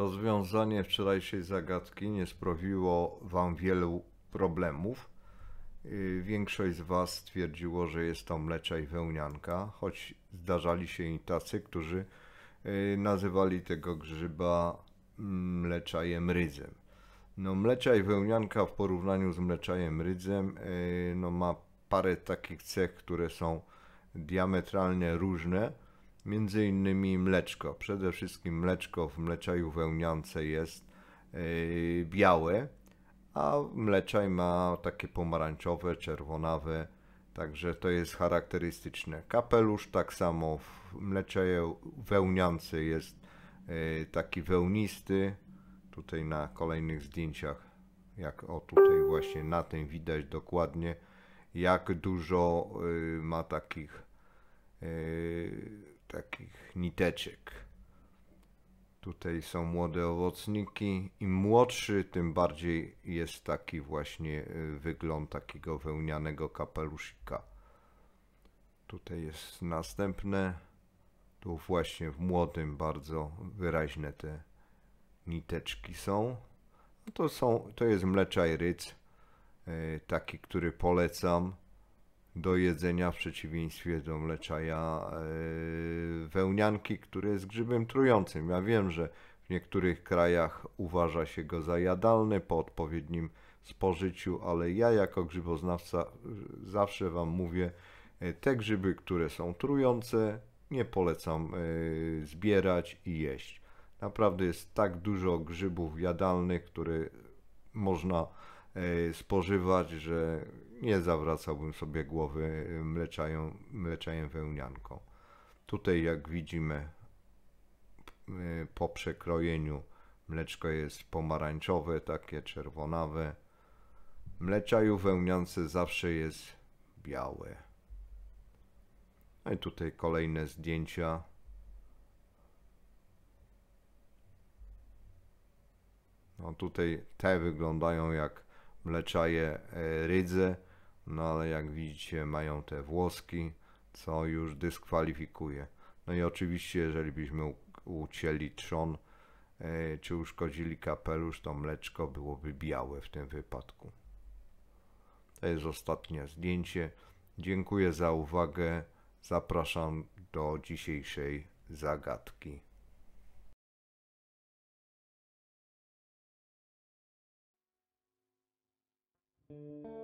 Rozwiązanie wczorajszej zagadki nie sprawiło Wam wielu problemów. Y, większość z Was stwierdziło, że jest to mlecza i wełnianka, choć zdarzali się i tacy, którzy y, nazywali tego grzyba mm, mleczajem rydzem. No, mlecza i wełnianka w porównaniu z mleczajem rydzem y, no, ma parę takich cech, które są diametralnie różne Między innymi mleczko. Przede wszystkim mleczko w mleczaju wełniance jest yy, białe, a mleczaj ma takie pomarańczowe, czerwonawe, także to jest charakterystyczne. Kapelusz tak samo w mleczaju wełniance jest yy, taki wełnisty. Tutaj na kolejnych zdjęciach, jak o tutaj właśnie na tym widać dokładnie, jak dużo yy, ma takich takich niteczek. Tutaj są młode owocniki. Im młodszy, tym bardziej jest taki właśnie y, wygląd takiego wełnianego kapelusika. Tutaj jest następne. Tu właśnie w młodym bardzo wyraźne te niteczki są. No to, są to jest mleczaj ryc, y, taki, który polecam do jedzenia w przeciwieństwie do mlecza ja e, wełnianki, które jest grzybem trującym. Ja wiem, że w niektórych krajach uważa się go za jadalny po odpowiednim spożyciu, ale ja jako grzyboznawca e, zawsze Wam mówię, e, te grzyby, które są trujące, nie polecam zbierać i jeść. Naprawdę jest tak dużo grzybów jadalnych, które można E, spożywać, że nie zawracałbym sobie głowy e, mleczają, mleczajem wełnianką. Tutaj jak widzimy e, po przekrojeniu mleczko jest pomarańczowe, takie czerwonawe. Mleczaju wełniance zawsze jest białe. No i tutaj kolejne zdjęcia. No tutaj te wyglądają jak mleczaje e, rydze, no ale jak widzicie mają te włoski, co już dyskwalifikuje. No i oczywiście, jeżeli byśmy ucięli trzon, e, czy uszkodzili kapelusz, to mleczko byłoby białe w tym wypadku. To jest ostatnie zdjęcie. Dziękuję za uwagę. Zapraszam do dzisiejszej zagadki. Thank you.